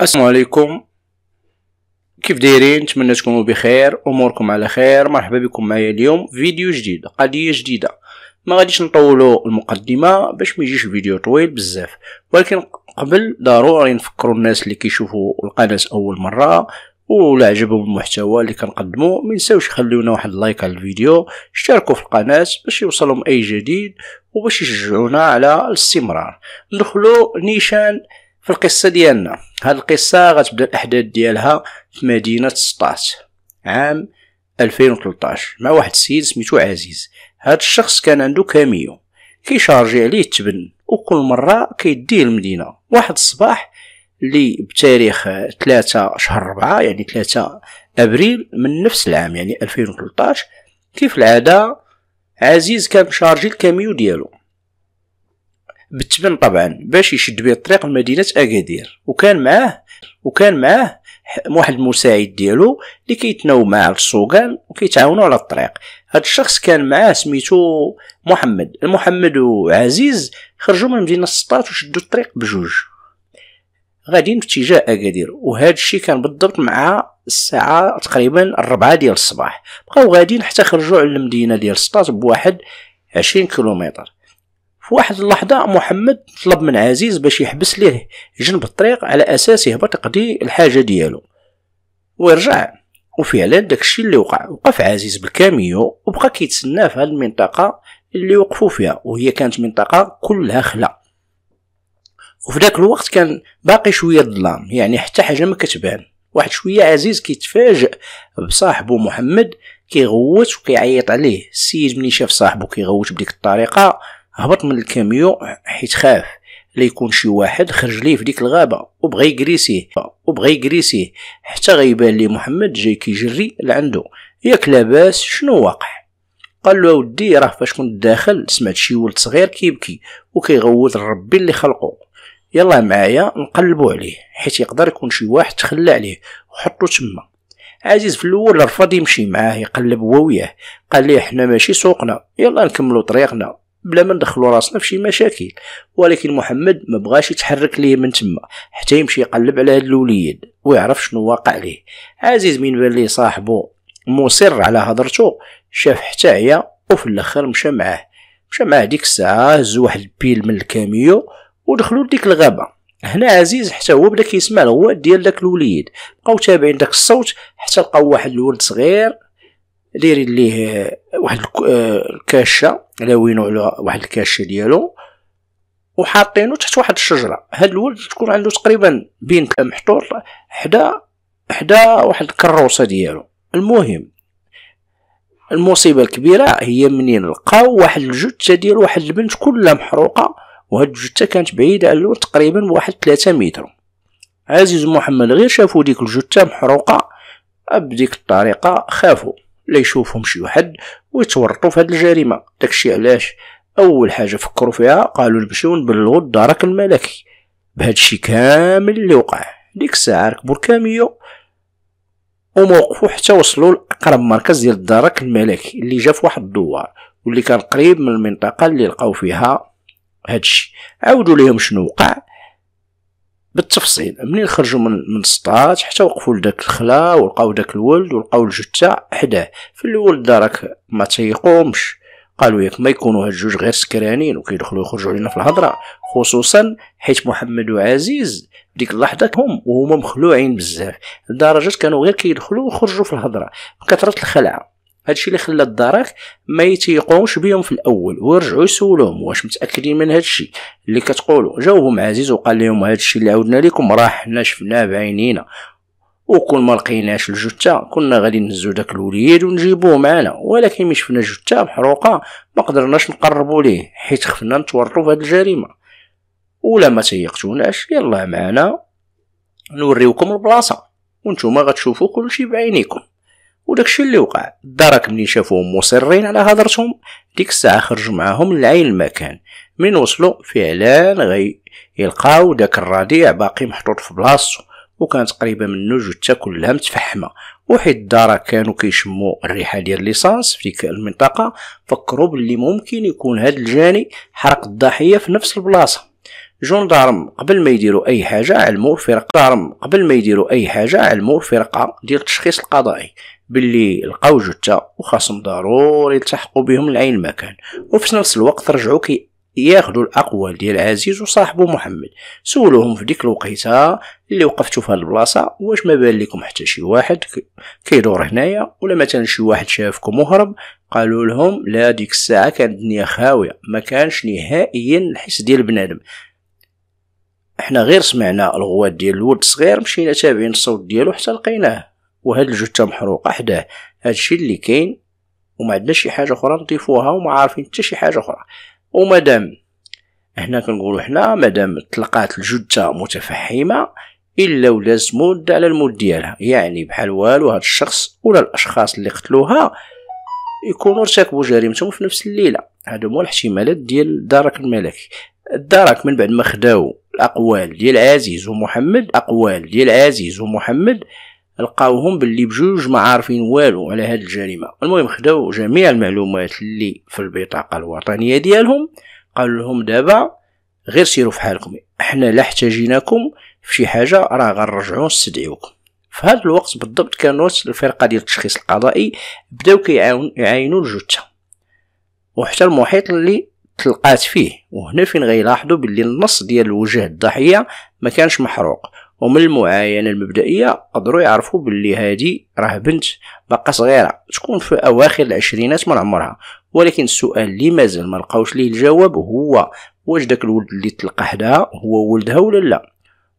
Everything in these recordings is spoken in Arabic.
السلام عليكم كيف دايرين نتمنى تكونوا بخير اموركم على خير مرحبا بكم معايا اليوم فيديو جديد قضيه جديده ما غاديش نطولوا المقدمه باش ما يجيش الفيديو طويل بزاف ولكن قبل ضروري نفكروا الناس اللي كيشوفوا القناه اول مره ولا عجبهم المحتوى اللي كنقدمو ما ينساوش يخليونا واحد لايك على الفيديو اشتركوا في القناه باش يوصلهم اي جديد وباش يشجعونا على الاستمرار ندخلوا نيشان في القصة ديالنا هاد القصة غتبدا الأحداث ديالها في مدينة سطات عام 2013 مع واحد السيد سميتو عزيز هاد الشخص كان عنده كاميو كيشارجي عليه التبن وكل مرة كيديه المدينة واحد الصباح اللي بتاريخ 3 شهر 4 يعني 3 ابريل من نفس العام يعني 2013 كيف العاده عزيز كان مشارجي الكاميو ديالو بتبن طبعا باش يشد بيه الطريق لمدينه اكادير وكان معاه وكان معاه واحد المساعد ديالو اللي كيتناو معاه على السوقان وكيتعاونوا على الطريق هاد الشخص كان معاه سميتو محمد محمد وعزيز خرجوا من مدينه السطات وشدوا الطريق بجوج غاديين في اتجاه اكادير وهذا الشيء كان بالضبط مع الساعه تقريبا الربعة ديال الصباح بقاو غاديين حتى خرجوا على المدينه ديال السطات بواحد عشرين كيلومتر في واحد اللحظة محمد طلب من عزيز باش يحبس ليه جنب الطريق على أساس يهبط يقضي الحاجة ديالو ويرجع وفعلا داكشي اللي وقع وقف عزيز بالكاميو وبقى كيتسنى في هاد المنطقة اللي وقفوا فيها وهي كانت منطقة كلها خلا وفي ذاك الوقت كان باقي شوية ظلام يعني حتى حاجة ما كتبان واحد شوية عزيز كيتفاجئ بصاحبه محمد كيغوت وكيعيط عليه السيد ملي شاف صاحبه كيغوت بديك الطريقة هبط من الكاميو حيت خاف لا يكون شي واحد خرج ليه في ديك الغابة وبغى يجريسيه وبغى يجريسيه حتى غيبان ليه محمد جاي كيجري لعندو ياك لاباس شنو واقع قال له ودي راه فاش كنت داخل سمعت شي ولد صغير كيبكي وكيغوت لربي اللي خلقو يلا معايا نقلبو عليه حيت يقدر يكون شي واحد تخلى عليه وحطو تما عزيز في الاول رفض يمشي معاه يقلب هو وياه قال ليه حنا ماشي سوقنا يلا نكملو طريقنا بلا ما ندخلو راسنا في شي مشاكل ولكن محمد ما بغاش يتحرك ليه من تما حتى يمشي يقلب على هاد الوليد ويعرف شنو واقع ليه عزيز من بان ليه صاحبو مصر على هضرته شاف حتى عيا وفي الاخر مشى معاه مشى معاه ديك الساعه هز واحد البيل من الكاميو ودخلوا لديك الغابه هنا عزيز حتى هو بدا كيسمع الغوات ديال داك الوليد بقاو تابعين داك الصوت حتى لقاو واحد الولد صغير دايرين ليه واحد آه، الكاشه وينو على واحد الكاشه ديالو وحاطينو تحت واحد الشجره هاد الولد تكون عنده تقريبا بين محطوط حدا حدا واحد الكروسه ديالو المهم المصيبه الكبيره هي منين لقاو واحد الجثه ديال واحد البنت كلها محروقه وهاد الجثه كانت بعيده على الولد تقريبا بواحد تلاتة متر عزيز محمد غير شافو ديك الجثه محروقه بديك الطريقه خافوا لا يشوفهم شي واحد ويتورطوا في هاد الجريمه داكشي علاش اول حاجه فكروا فيها قالوا نمشيو نبلغوا الدرك الملكي بهادشي كامل اللي وقع ديك الساعه ركبوا الكاميو وموقفوا حتى وصلوا لاقرب مركز ديال الدرك الملكي اللي جا في واحد الدوار واللي كان قريب من المنطقه اللي لقاو فيها هادشي عاودوا ليهم شنو وقع بالتفصيل منين خرجوا من, من السطات حتى وقفوا لداك الخلا ولقاو داك الولد ولقاو الجثة حداه في الاول دارك ما تيقومش قالوا ياك ما يكونوا هاد الجوج غير سكرانين وكيدخلوا يخرجوا علينا في الهضره خصوصا حيت محمد وعزيز ديك اللحظه هم وهما مخلوعين بزاف لدرجه كانوا غير كيدخلوا ويخرجوا في الهضره بكثره الخلعه هادشي اللي خلى الدراك ما يتيقوش بهم في الاول ويرجعوا يسولوهم واش متاكدين من هادشي اللي كتقولوا جاوبهم عزيز وقال لهم هادشي اللي عاودنا لكم راه حنا شفناه بعينينا وكون ما لقيناش الجثه كنا غادي نهزو داك الوليد ونجيبوه معنا ولكن ملي شفنا جثه محروقه ما قدرناش نقربوا ليه حيت خفنا نتورطوا في هاد الجريمه ولا ما تيقتوناش يلا معنا نوريوكم البلاصه وانتم غتشوفوا كلشي بعينيكم وداكشي اللي وقع الدرك منين شافوهم مصرين على هضرتهم ديك الساعه خرجوا معاهم لعين المكان من وصلوا فعلا غي يلقاو داك الرضيع باقي محطوط في بلاصتو قريبة تقريبا منو جثه كلها متفحمه وحيت الدارة كانوا كيشموا الريحة ديال ليسانس في ديك المنطقة فكروا باللي ممكن يكون هاد الجاني حرق الضحية في نفس البلاصة جوندارم قبل ما يديروا اي حاجه علموا الفرقه دارم قبل ما يديروا اي حاجه علموا الفرقه ديال التشخيص القضائي باللي لقاو جثه وخاصهم ضروري يلتحقوا بهم لعين المكان وفي نفس الوقت رجعوا كي ياخذوا الاقوال ديال عزيز وصاحبه محمد سولوهم في ديك الوقيته اللي وقفتوا في هاد البلاصه واش ما بان لكم حتى شي واحد كيدور هنايا ولا مثلا شي واحد شافكم وهرب قالوا لهم لا ديك الساعه كانت الدنيا خاويه ما كانش نهائيا الحس ديال بنادم احنا غير سمعنا الغوات ديال الولد الصغير مشينا تابعين الصوت ديالو حتى لقيناه وهاد الجثه محروقه حداه هادشي اللي كاين وما عندنا شي حاجه اخرى نضيفوها وما عارفين حتى شي حاجه اخرى ومادام هنا كنقولوا حنا مادام طلقات الجثه متفحمه الا ولازت مود على المود ديالها يعني بحال والو هاد الشخص ولا الاشخاص اللي قتلوها يكونوا ارتكبوا جريمتهم في نفس الليله هادو هما الاحتمالات ديال الدرك الملكي الدرك من بعد ما خداو الاقوال ديال عزيز ومحمد اقوال ديال عزيز ومحمد لقاوهم باللي بجوج ما عارفين والو على هاد الجريمه المهم خداو جميع المعلومات اللي في البطاقه الوطنيه ديالهم قالوا لهم دابا غير سيروا في حالكم احنا لا احتاجيناكم في شي حاجه راه غنرجعو نستدعيوكم في هذا الوقت بالضبط كانت الفرقه ديال التشخيص القضائي بداو كيعاونوا يعاينوا الجثه وحتى المحيط اللي تلقات فيه وهنا فين غيلاحظوا باللي النص ديال وجه الضحيه ما كانش محروق ومن المعاينه المبدئيه قدروا يعرفوا باللي هادي راه بنت باقا صغيره تكون في اواخر العشرينات من عمرها ولكن السؤال اللي مازال ما لقاوش ليه الجواب هو واش داك الولد اللي تلقى حداها هو ولدها ولا لا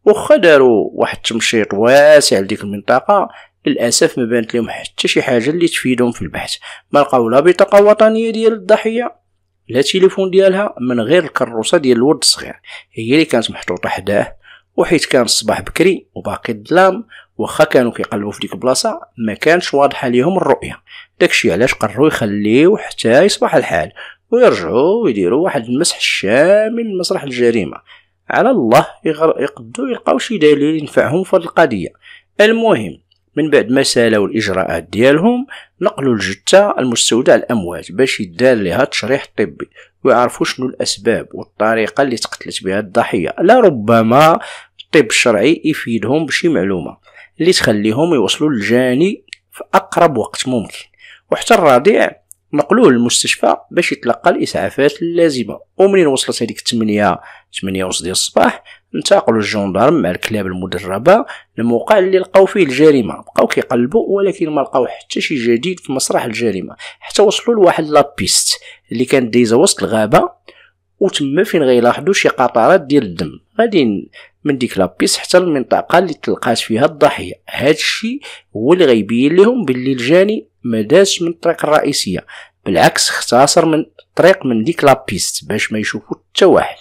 واخا داروا واحد التمشيط واسع لديك المنطقه للاسف ما بانت لهم حتى شي حاجه اللي تفيدهم في البحث ما لقاو لا بطاقه وطنيه ديال الضحيه لا تيليفون ديالها من غير الكروسه ديال الولد الصغير هي اللي كانت محطوطه حداه وحيت كان الصباح بكري وباقي الظلام واخا كانوا كيقلبوا في ديك البلاصه ما كانش واضحه ليهم الرؤيه داكشي علاش قرروا يخليوه حتى يصبح الحال ويرجعوا ويديروا واحد المسح شامل لمسرح الجريمه على الله يقدروا يلقاو شي دليل ينفعهم في القضيه المهم من بعد ما سالاو الاجراءات ديالهم نقلوا الجثه المستودع الاموات باش يدار لها تشريح طبي ويعرفوا شنو الاسباب والطريقه اللي تقتلت بها الضحيه لا ربما الطب الشرعي يفيدهم بشي معلومه اللي تخليهم يوصلوا للجاني في اقرب وقت ممكن وحتى الرضيع نقلوه للمستشفى باش يتلقى الاسعافات اللازمه ومنين وصلت هذيك 8 8 ونص ديال الصباح انتقلوا الجندرم مع الكلاب المدربة للموقع اللي لقاو فيه الجريمة بقاو كيقلبوا ولكن ما لقاو حتى شي جديد في مسرح الجريمة حتى وصلوا لواحد لابيست اللي كانت دايزة وسط الغابة وتما فين غيلاحظوا شي قطرات ديال الدم غادي من ديك لابيس حتى المنطقة اللي تلقات فيها الضحية هادشي هو اللي غيبين لهم باللي الجاني ما داش من الطريق الرئيسية بالعكس اختصر من الطريق من ديك لابيست باش ما يشوفوا حتى واحد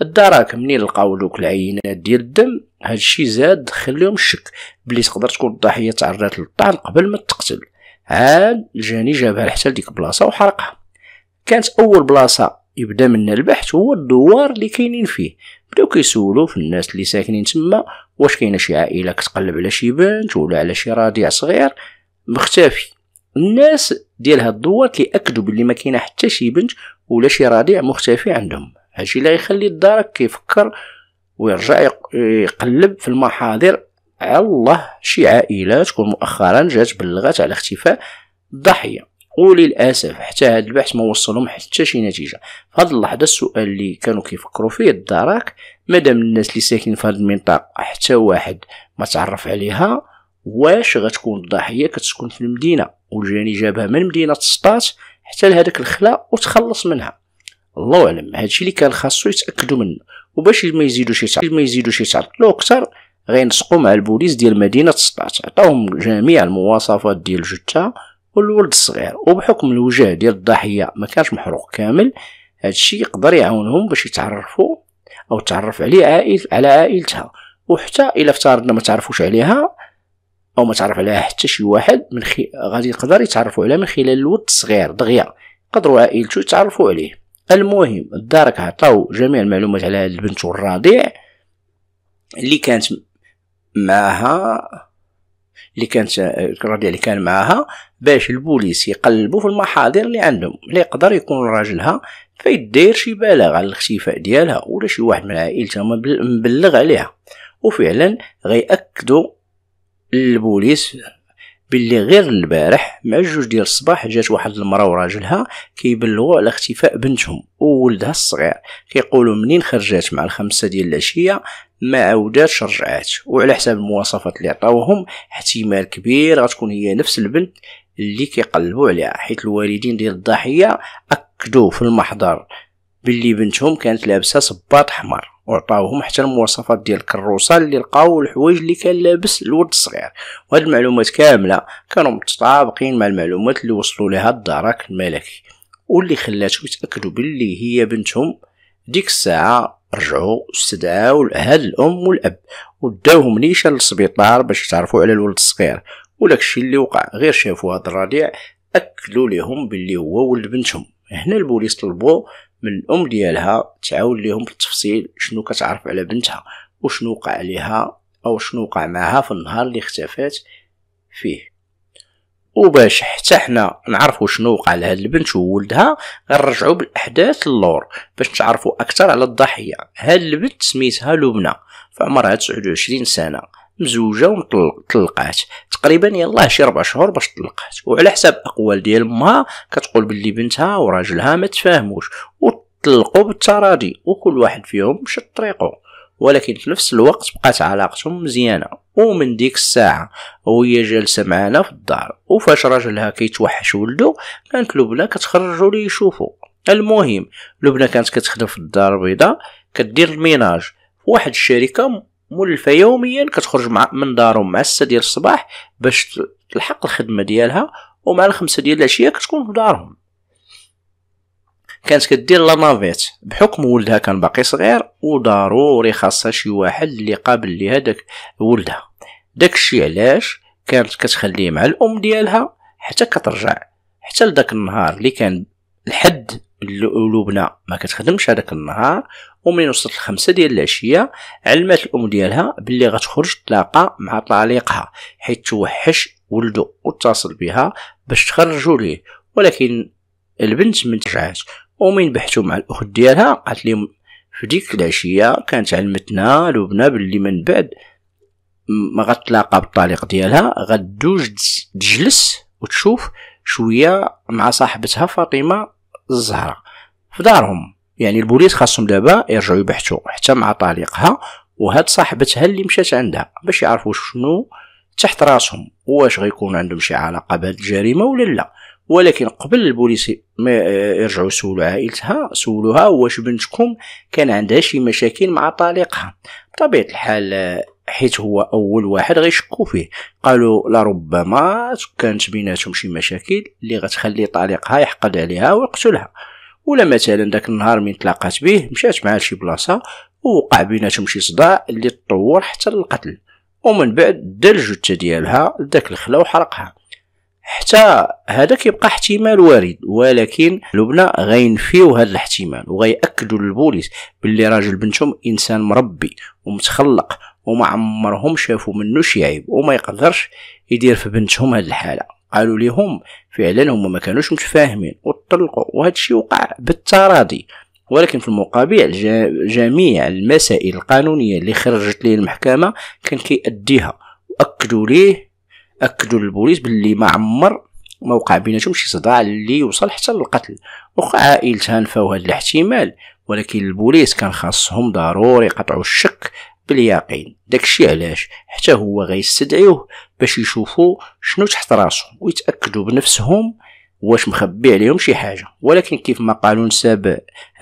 الدراك منين لقاو دوك العينات ديال الدم هادشي زاد خليهم الشك بلي تقدر تكون الضحيه تعرضت للطعن قبل ما تقتل عاد الجاني جابها حتى لديك البلاصه وحرقها كانت اول بلاصه يبدا منا البحث هو الدوار اللي كاينين فيه بداو كيسولو في الناس اللي ساكنين تما واش كاينه شي عائله كتقلب على شي بنت ولا على شي رضيع صغير مختفي الناس ديال هاد الدوار كيأكدوا باللي ما كاينه حتى شي بنت ولا شي رضيع مختفي عندهم هادشي اللي غيخلي الدرك كيفكر ويرجع يقلب في المحاضر على الله شي عائلة تكون مؤخرا جات بلغات على اختفاء الضحية وللاسف حتى هاد البحث ما وصلهم حتى شي نتيجه فهاد اللحظه السؤال اللي كانوا كيفكروا فيه الدراك مادام الناس اللي ساكنين في هذه المنطقه حتى واحد ما تعرف عليها واش غتكون الضحيه كتسكن في المدينه وجاني جابها من مدينه سطات حتى لهداك الخلا وتخلص منها الله اعلم هادشي اللي كان خاصو يتاكدوا منه وباش ما يزيدوش يتعطل ما يزيدوش يتعطلوا اكثر غينسقوا مع البوليس ديال مدينه سطات عطاوهم جميع المواصفات ديال الجثه والولد الصغير وبحكم الوجه ديال الضحيه ما كانش محروق كامل هادشي يقدر يعاونهم باش يتعرفوا او تعرف عليه عائل على عائلتها وحتى الا افترضنا ما تعرفوش عليها او ما تعرف عليها حتى شي واحد من خي... غادي يقدر يتعرفوا عليها من خلال الولد الصغير دغيا قدروا عائلته يتعرفوا عليه المهم الدرك عطاو جميع المعلومات على هاد البنت والرضيع اللي كانت معاها اللي كانت الرضيع اللي كان معاها باش البوليس يقلبوا في المحاضر اللي عندهم اللي يقدر يكون راجلها فيدير شي بلاغ على الاختفاء ديالها ولا شي واحد من عائلتها مبلغ عليها وفعلا غيأكدوا البوليس باللي غير البارح مع جوج ديال الصباح جات واحد المراه وراجلها كيبلغوا على اختفاء بنتهم وولدها الصغير كيقولوا منين خرجات مع الخمسة ديال العشيه ما عاوداتش رجعات وعلى حساب المواصفات اللي عطاوهم احتمال كبير غتكون هي نفس البنت اللي كيقلبوا عليها حيت الوالدين ديال الضحيه اكدوا في المحضر باللي بنتهم كانت لابسه صباط احمر وعطاوهم حتى المواصفات ديال الكروسه اللي لقاو الحوايج اللي كان لابس الولد الصغير وهاد المعلومات كامله كانوا متطابقين مع المعلومات اللي وصلوا لها الدرك الملكي واللي خلاتهم يتاكدوا باللي هي بنتهم ديك الساعه رجعوا استدعاو هاد الام والاب وداوهم نيشان للسبيطار باش يتعرفوا على الولد الصغير ولك الشيء اللي وقع غير شافوا هاد الرضيع اكلوا لهم باللي هو ولد بنتهم هنا البوليس طلبوا من الام ديالها تعاون ليهم بالتفصيل شنو كتعرف على بنتها وشنو وقع عليها او شنو وقع معها في النهار اللي اختفات فيه وباش حتى حنا نعرفوا شنو وقع لهاد البنت وولدها غنرجعوا بالاحداث اللور باش نتعرفوا اكثر على الضحيه هاد البنت سميتها لبنى فعمرها 29 سنه مزوجه ومطلقات تقريبا يلاه شي ربع شهور باش طلقات وعلى حساب اقوال ديال امها كتقول باللي بنتها وراجلها ما تفاهموش تلقوا بالتراضي وكل واحد فيهم مشى طريقه ولكن في نفس الوقت بقات علاقتهم مزيانه ومن ديك الساعه وهي جالسه معانا في الدار وفاش راجلها كيتوحش ولدو كانت لبنى كتخرجو ليه يشوفو المهم لبنى كانت كتخدم في الدار البيضاء كدير الميناج واحد الشركه مولفه يوميا كتخرج مع من دارهم مع السته ديال الصباح باش تلحق الخدمه ديالها ومع الخمسه ديال العشيه كتكون في دارهم كانت كدير لانافيت بحكم ولدها كان باقي صغير وضروري خاصها شي واحد اللي قابل ليها داك ولدها داكشي علاش كانت كتخليه مع الام ديالها حتى كترجع حتى لذاك النهار اللي كان الحد لبنى ما كتخدمش هذاك النهار ومن وصلت الخمسة ديال العشية علمات الأم ديالها باللي غتخرج تلاقى مع طليقها حيت توحش ولدو واتصل بها باش تخرجوا ليه ولكن البنت من ترجعات ومن بحثوا مع الاخت ديالها قالت لهم في ديك العشيه كانت علمتنا لبنى باللي من بعد ما غتلاقى بالطليق ديالها غدوج تجلس وتشوف شويه مع صاحبتها فاطمه الزهراء في دارهم يعني البوليس خاصهم دابا يرجعوا يبحثوا حتى مع طليقها وهاد صاحبتها اللي مشات عندها باش يعرفوا شنو تحت راسهم واش غيكون عندهم شي علاقه بهاد الجريمه ولا لا ولكن قبل البوليس ما يرجعوا يسولوا عائلتها سولوها واش بنتكم كان عندها شي مشاكل مع طليقها بطبيعه الحال حيت هو اول واحد غيشكو فيه قالوا لربما كانت بيناتهم شي مشاكل اللي غتخلي طليقها يحقد عليها ويقتلها ولا مثلا داك النهار من تلاقات به مشات معاه لشي بلاصه ووقع بيناتهم شي صداع اللي تطور حتى للقتل ومن بعد دار الجثه ديالها لداك الخلا وحرقها حتى هذا كيبقى احتمال وارد ولكن لبنى غينفيو هذا الاحتمال وغيأكدوا للبوليس باللي راجل بنتهم انسان مربي ومتخلق وما عمرهم شافوا منه شي عيب وما يقدرش يدير في بنتهم هذه الحاله قالوا لهم فعلا هما ما كانوش متفاهمين وطلقوا وهذا الشيء وقع بالتراضي ولكن في المقابل جميع المسائل القانونيه اللي خرجت ليه المحكمه كان كيأديها واكدوا ليه اكدوا للبوليس باللي ما عمر ما وقع بيناتهم شي صداع اللي وصل حتى للقتل وخا عائلتها نفاو هذا الاحتمال ولكن البوليس كان خاصهم ضروري يقطعوا الشك باليقين داكشي علاش حتى هو غيستدعيوه باش يشوفوا شنو تحت راسو ويتاكدوا بنفسهم واش مخبي عليهم شي حاجه ولكن كيف ما قالوا نساب هاد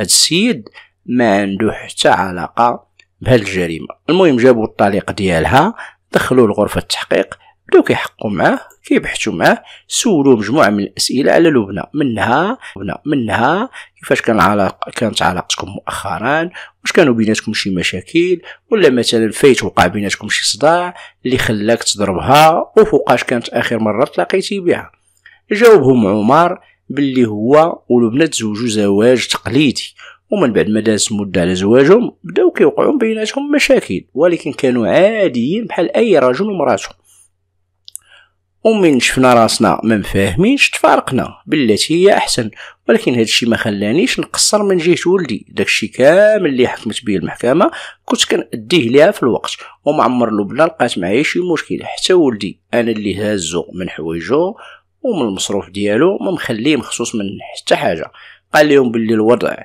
السيد ما عنده حتى علاقه بهاد الجريمه المهم جابوا الطليق ديالها دخلوا لغرفه التحقيق بداو كيحقوا معاه كيبحثوا معاه سولوه مجموعه من الاسئله على لبنى منها لبنى منها كيفاش كان علاقه كانت علاقتكم مؤخرا واش كانوا بيناتكم شي مشاكل ولا مثلا فايت وقع بيناتكم شي صداع اللي خلاك تضربها وفوقاش كانت اخر مره تلاقيتي بها جاوبهم عمر باللي هو ولبنى تزوجوا زواج تقليدي ومن بعد ما دازت مدة على زواجهم بداو كيوقعوا بيناتهم مشاكل ولكن كانوا عاديين بحال أي رجل ومراته ومن شفنا راسنا ما مفاهمينش تفارقنا بالتي هي احسن ولكن هذا الشيء ما خلانيش نقصر من جهه ولدي داك الشيء كامل اللي حكمت به المحكمه كنت كنديه ليها في الوقت وما عمر لبنى لقات معايا شي مشكل حتى ولدي انا اللي هازو من حوايجو ومن المصروف ديالو ما مخليه مخصوص من حتى حاجه قال لهم باللي الوضع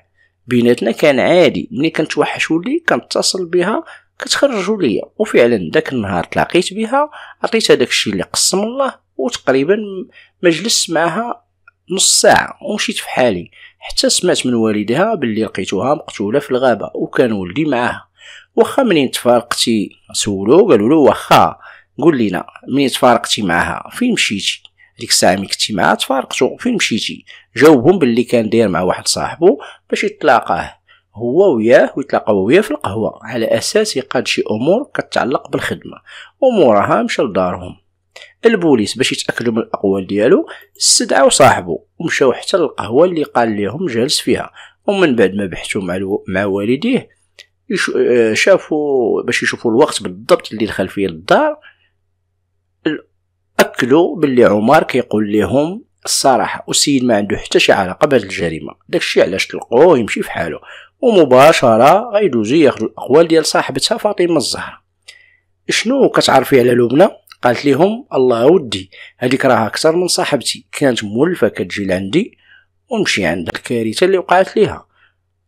بيناتنا كان عادي ملي كنتوحش ولدي كنتصل بها كتخرجوا ليا وفعلا داك النهار تلاقيت بها عطيتها داك الشيء اللي قسم الله وتقريبا ما جلست معها نص ساعة ومشيت في حالي حتى سمعت من والدها باللي لقيتوها مقتولة في الغابة وكان ولدي معاها واخا منين تفارقتي سولو قالوا له واخا قول لينا منين تفارقتي معاها فين مشيتي ديك الساعه ملي كنتي معها تفارقتو فين مشيتي جاوبهم باللي كان داير مع واحد صاحبو باش يتلاقاه هو وياه ويتلاقاو وياه في القهوة على أساس يقاد شي أمور كتعلق بالخدمة وموراها مشى لدارهم البوليس باش يتأكدوا من الأقوال ديالو استدعاو صاحبو ومشاو حتى للقهوة اللي قال ليهم جالس فيها ومن بعد ما بحثوا مع, الو... مع والديه يش... آه، شافوا باش يشوفوا الوقت بالضبط اللي دخل فيه الدار اكدوا باللي عمر كيقول لهم الصراحه والسيد ما عنده حتى شي علاقه بهذه الجريمه داكشي علاش تلقوه يمشي في حاله ومباشره غيدوزو ياخدو الاقوال ديال صاحبتها فاطمه الزهرة شنو كتعرفي على لبنى قالت ليهم الله ودي هذيك راها اكثر من صاحبتي كانت مولفه كتجي لعندي ومشي عند الكارثه اللي وقعت ليها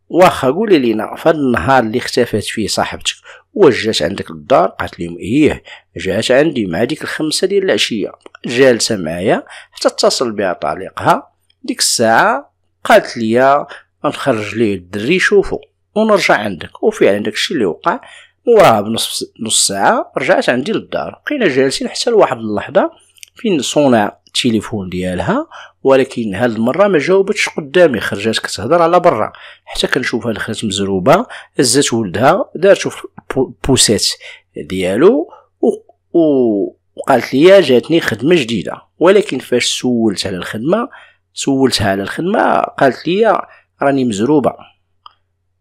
واخا قولي لينا فهاد النهار اللي اختفت فيه صاحبتك واش جات عندك الدار قالت لهم ايه جات عندي مع ديك الخمسه ديال العشيه جالسه معايا حتى اتصل بها طليقها ديك الساعه قالت لي نخرج ليه الدري يشوفو ونرجع عندك وفعلا داكشي اللي وقع وراه بنص نص ساعه رجعت عندي للدار بقينا جالسين حتى لواحد اللحظه فين صونع التليفون ديالها ولكن هاد المره ما جاوبتش قدامي خرجات كتهضر على برا حتى كنشوفها دخلت مزروبه هزات ولدها دارتو في ديالو ديالو و... وقالت لي جاتني خدمه جديده ولكن فاش سولت على الخدمه سولتها على الخدمه قالت لي راني مزروبه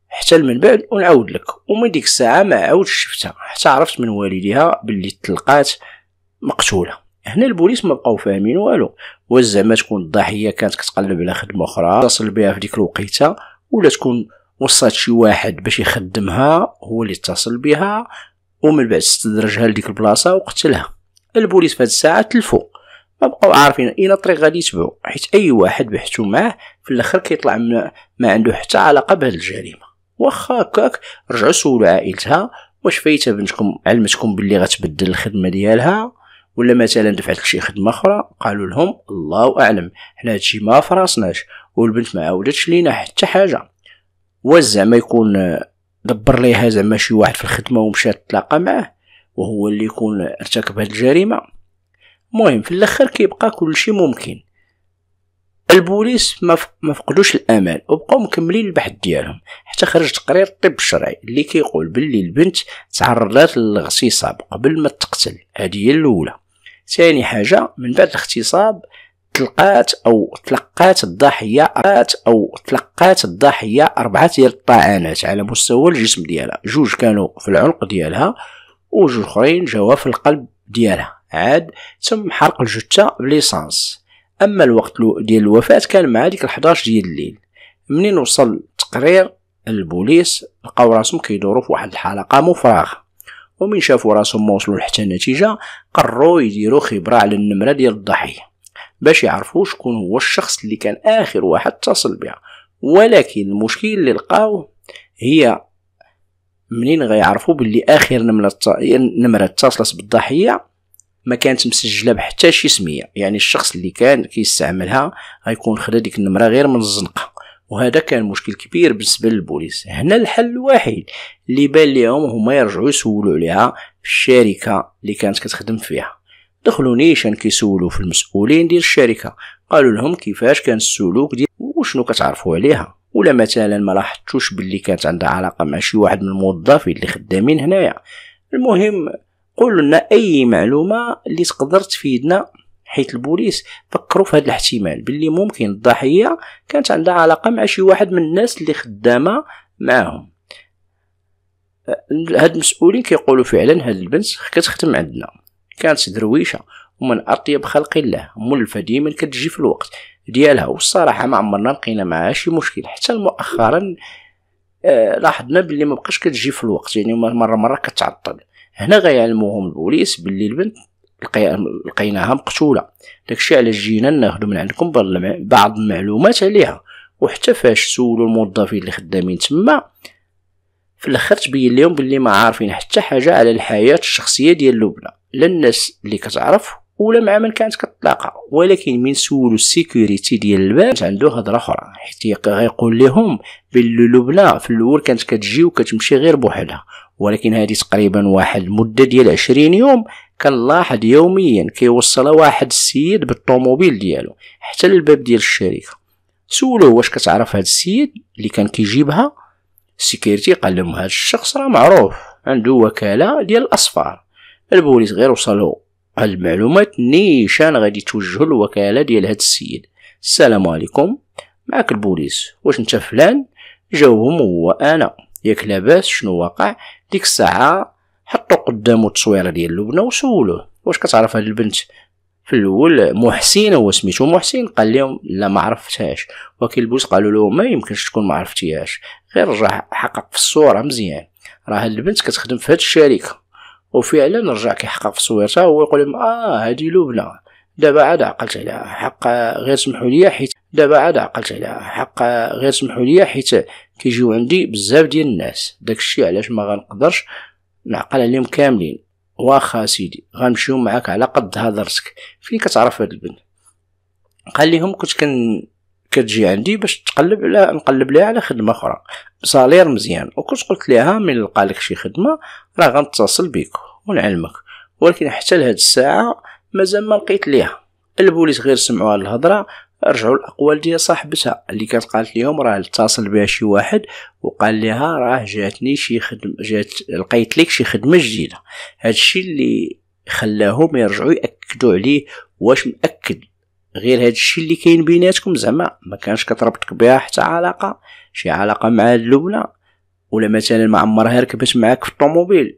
حتى من بعد ونعاود لك ومن ديك الساعه ما عاودش شفتها حتى عرفت من والدها باللي تلقات مقتوله هنا البوليس ما بقاو فاهمين والو واش زعما تكون الضحيه كانت كتقلب على خدمه اخرى اتصل بها في ديك الوقيته ولا تكون وصات شي واحد باش يخدمها هو اللي اتصل بها ومن بعد استدرجها لديك البلاصه وقتلها البوليس في هذه الساعه تلفو بقاو عارفين اين الطريق غادي يتبعو حيت اي واحد بحثو معاه في الاخر كيطلع ما عنده حتى علاقه بهذه الجريمه واخا هكاك رجعوا سولوا عائلتها واش فايته بنتكم علمتكم باللي غتبدل الخدمه ديالها ولا مثلا دفعت لشي خدمه اخرى قالوا لهم الله اعلم حنا هادشي ما فراسناش والبنت ما عاودتش لينا حتى حاجه واش زعما يكون دبر ليها زعما شي واحد في الخدمه ومشات تلاقى معاه وهو اللي يكون ارتكب هاد الجريمه مهم في الاخر كيبقى كلشي ممكن البوليس ما فقدوش الامل وبقاو مكملين البحث ديالهم حتى خرج تقرير الطب الشرعي اللي كيقول باللي البنت تعرضت للاغتصاب قبل ما تقتل هذه هي الاولى ثاني حاجه من بعد الاغتصاب تلقات او تلقات الضحيه او تلقات الضحيه اربعه ديال الطعنات على مستوى الجسم ديالها جوج كانوا في العنق ديالها وجوج اخرين جاوا في القلب ديالها عاد تم حرق الجثه بليسانس اما الوقت ديال الوفاه كان مع ديك 11 ديال الليل منين وصل تقرير البوليس لقاو راسهم كيدوروا في واحد الحلقه مفرغه ومن شافوا راسهم ما وصلوا حتى نتيجه قرروا يديروا خبره على النمره ديال الضحيه باش يعرفوا شكون هو الشخص اللي كان اخر واحد اتصل بها ولكن المشكل اللي لقاو هي منين غيعرفوا باللي اخر نمره نمره اتصلت بالضحيه ما كانت مسجله بحتى شي سميه يعني الشخص اللي كان كيستعملها غيكون خدا ديك النمره غير من الزنقه وهذا كان مشكل كبير بالنسبه للبوليس هنا الحل الوحيد اللي بان ليهم هما يرجعوا يسولوا عليها في الشركه اللي كانت كتخدم فيها دخلوا نيشان كيسولوا في المسؤولين ديال الشركه قالوا لهم كيفاش كان السلوك ديال وشنو كتعرفوا عليها ولا مثلا ما لاحظتوش باللي كانت عندها علاقه مع شي واحد من الموظفين اللي خدامين هنايا المهم قول لنا اي معلومه اللي تقدر تفيدنا حيث البوليس فكروا في هذا الاحتمال باللي ممكن الضحيه كانت عندها علاقه مع شي واحد من الناس اللي خدامه معاهم آه، هاد المسؤولين كيقولوا فعلا هاد البنت كتخدم عندنا كانت درويشه ومن اطيب خلق الله ملفه ديما كتجي في الوقت ديالها والصراحه ما عمرنا لقينا معها شي مشكل حتى مؤخرا آه لاحظنا باللي ما بقاش كتجي في الوقت يعني مره مره كتعطل هنا غيعلموهم البوليس باللي البنت لقيناها مقتوله داكشي علاش جينا ناخدو من عندكم بعض المعلومات عليها وحتى فاش سولوا الموظفين اللي خدامين تما في الاخر تبين لهم باللي ما عارفين حتى حاجه على الحياه الشخصيه ديال لبنى لا الناس اللي كتعرف ولا مع من كانت كتلاقى ولكن من سولو السيكوريتي ديال البنت عنده هضره اخرى حيت غيقول لهم بلي لبنى في الاول كانت كتجي وكتمشي غير بوحدها ولكن هذه تقريبا واحد المده ديال 20 يوم كنلاحظ يوميا كيوصل واحد السيد بالطوموبيل ديالو حتى للباب ديال الشركه سولوه واش كتعرف هذا السيد اللي كان كيجيبها السكيورتي قال لهم هذا الشخص راه معروف عنده وكاله ديال الاصفار البوليس غير وصلو هاد المعلومات نيشان غادي توجهوا الوكاله ديال هاد السيد السلام عليكم معك البوليس واش انت فلان جاوبهم هو انا ياك لاباس شنو واقع ديك الساعه حطو قدامو التصويره ديال لبنى وسولوه واش كتعرف هاد البنت في الاول محسن هو سميتو محسن قال لهم لا ما عرفتهاش ولكن البوس قالوا له ما يمكنش تكون ما عرفتيهاش غير رجع حقق في الصوره مزيان راه البنت كتخدم في هاد الشركه وفعلا رجع كيحقق في صويرتها هو يقول لهم اه هادي لبنى دابا عاد عقلت عليها حق غير سمحوا لي حيت دابا عاد عقلت عليها حق غير سمحوا لي حيت كيجيو عندي بزاف ديال الناس داكشي علاش ما غنقدرش نعقل عليهم كاملين واخا سيدي غنمشيو معاك على قد هضرتك فين كتعرف هاد البنت قال لهم كنت كن كتجي عندي باش تقلب على نقلب ليها على خدمه اخرى بصالير مزيان وكنت قلت ليها من لقى لك شي خدمه راه غنتصل بيك ونعلمك ولكن حتى لهاد الساعه مازال ما لقيت ليها البوليس غير سمعوا هاد الهضره رجعوا الاقوال ديال صاحبتها اللي كانت قالت لهم راه اتصل بها شي واحد وقال لها راه جاتني شي خدمه جات لقيت لك شي خدمه جديده هادشي اللي خلاهم يرجعوا ياكدوا عليه واش مأكد غير هذا الشيء اللي كاين بيناتكم زعما ما كانش كتربطك بها حتى علاقه شي علاقه مع اللبنه ولا مثلا ما عمرها ركبت معاك في الطوموبيل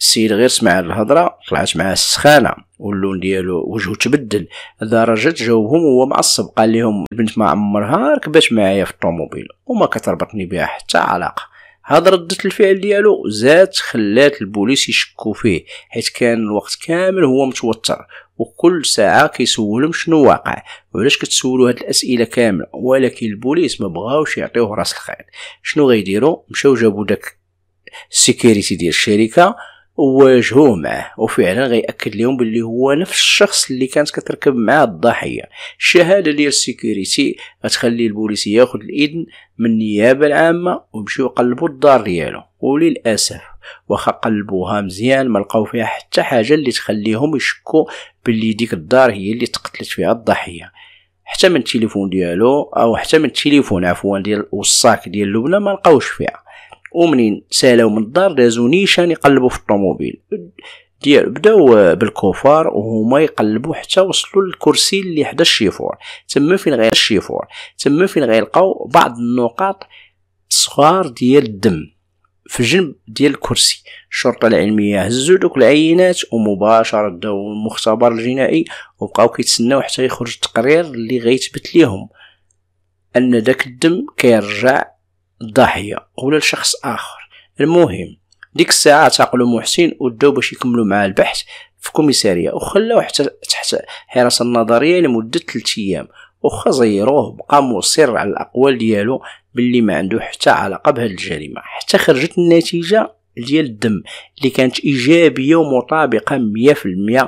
السيد غير سمع الهضره طلعت معاه السخانه واللون ديالو وجهه تبدل لدرجه جاوبهم وهو معصب قال لهم البنت ما عمرها ركبت معايا في الطوموبيل وما كتربطني بها حتى علاقه هاد ردة الفعل ديالو زاد خلات البوليس يشكو فيه حيت كان الوقت كامل هو متوتر وكل ساعة كيسولهم شنو واقع وعلاش كتسولو هاد الأسئلة كاملة ولكن البوليس ما بغاوش يعطيوه راس الخيط شنو غيديرو مشاو جابو داك السيكيريتي ديال الشركة وواجهوه معاه وفعلا غيأكد لهم باللي هو نفس الشخص اللي كانت كتركب معاه الضحيه الشهاده ديال السيكوريتي غتخلي البوليس ياخذ الاذن من النيابه العامه ويمشيو يقلبوا الدار ديالو وللاسف واخا قلبوها مزيان ما لقاو فيها حتى حاجه اللي تخليهم يشكوا باللي ديك الدار هي اللي تقتلت فيها الضحيه حتى من التليفون ديالو او حتى من التليفون عفوا ديال الوصاك ديال لبنى ما لقاوش فيها ومنين سالاو من الدار دازو نيشان يقلبوا في الطوموبيل ديال بداو بالكفار وهما يقلبوا حتى وصلوا للكرسي اللي حدا الشيفور تما فين غير الشيفور تما فين غيلقاو بعض النقاط صغار ديال الدم في جنب ديال الكرسي الشرطه العلميه هزوا دوك العينات ومباشره داو المختبر الجنائي وبقاو كيتسناو حتى يخرج التقرير اللي غيثبت ليهم ان داك الدم كيرجع الضحيه ولا لشخص اخر المهم ديك الساعه تعقلوا محسن وداو باش يكملوا معاه البحث في كوميساريه وخلاو حتى تحت حراسه النظريه لمده 3 ايام وخا زيروه بقى مصر على الاقوال ديالو باللي ما عنده حتى علاقه بهذه الجريمه حتى خرجت النتيجه ديال الدم اللي كانت ايجابيه ومطابقه 100%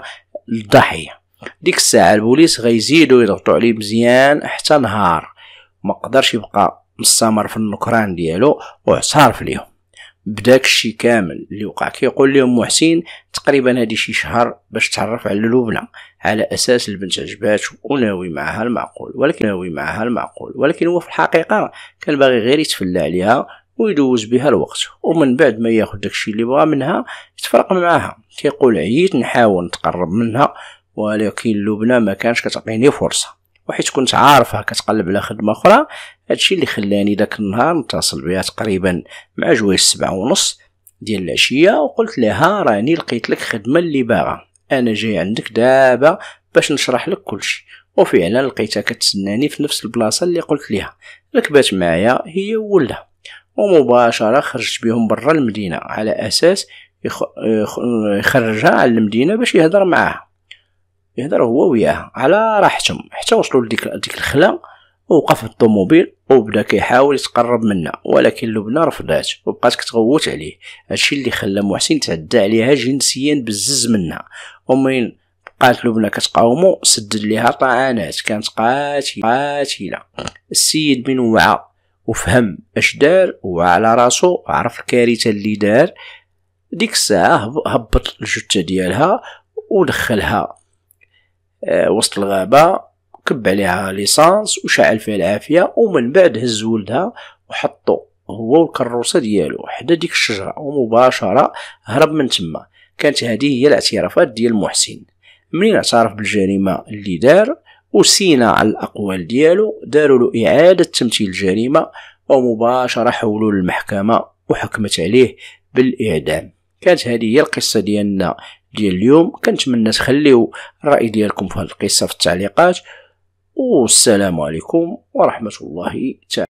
للضحيه ديك الساعه البوليس غيزيدوا يضغطوا عليه مزيان حتى نهار ما قدرش يبقى مستمر في النكران ديالو وعصار ليهم بداك الشيء كامل اللي وقع كيقول لهم محسن تقريبا هادي شي شهر باش تعرف على لبنى على اساس البنت عجباتو وناوي معها المعقول ولكن ناوي معها المعقول ولكن هو في الحقيقه كان باغي غير يتفلى عليها ويدوز بها الوقت ومن بعد ما ياخذ داكشي اللي بغا منها يتفرق معاها كيقول عييت نحاول نتقرب منها ولكن لبنى ما كانش كتعطيني فرصه وحيت كنت عارفها كتقلب على خدمه اخرى هادشي اللي خلاني داك النهار نتصل بها تقريبا مع جوج السبعة ونص ديال العشيه وقلت لها راني لقيت لك خدمه اللي باغا انا جاي عندك دابا باش نشرح لك كلشي وفعلا لقيتها كتسناني في نفس البلاصه اللي قلت لها ركبات معايا هي ولدها ومباشره خرجت بهم برا المدينه على اساس يخرجها على المدينه باش يهضر معاها يهضر هو وياها على راحتهم حتى وصلوا لديك ديك الخلا ووقف الطوموبيل وبدا كيحاول يتقرب منا ولكن لبنى رفضات وبقات كتغوت عليه هادشي اللي خلى محسن تعدى عليها جنسيا بزز منها ومين بقات لبنى كتقاومو سدد ليها طعنات كانت قاتله قاتله السيد من وعى وفهم اش دار وعلى راسو عرف الكارثه اللي دار ديك الساعه هبط الجثه ديالها ودخلها آه، وسط الغابة كب عليها ليسانس وشعل فيها العافية ومن بعد هز ولدها وحطو هو والكروسة ديالو حدا ديك الشجرة ومباشرة هرب من تما كانت هذه هي الاعترافات ديال محسن منين اعترف بالجريمة اللي دار وسينا على الأقوال ديالو داروا له إعادة تمثيل الجريمة ومباشرة حولوا للمحكمة وحكمت عليه بالإعدام كانت هذه هي القصة ديالنا ديال اليوم كنتمنى تخليو الراي ديالكم في هذه القصه في التعليقات والسلام عليكم ورحمه الله تعالى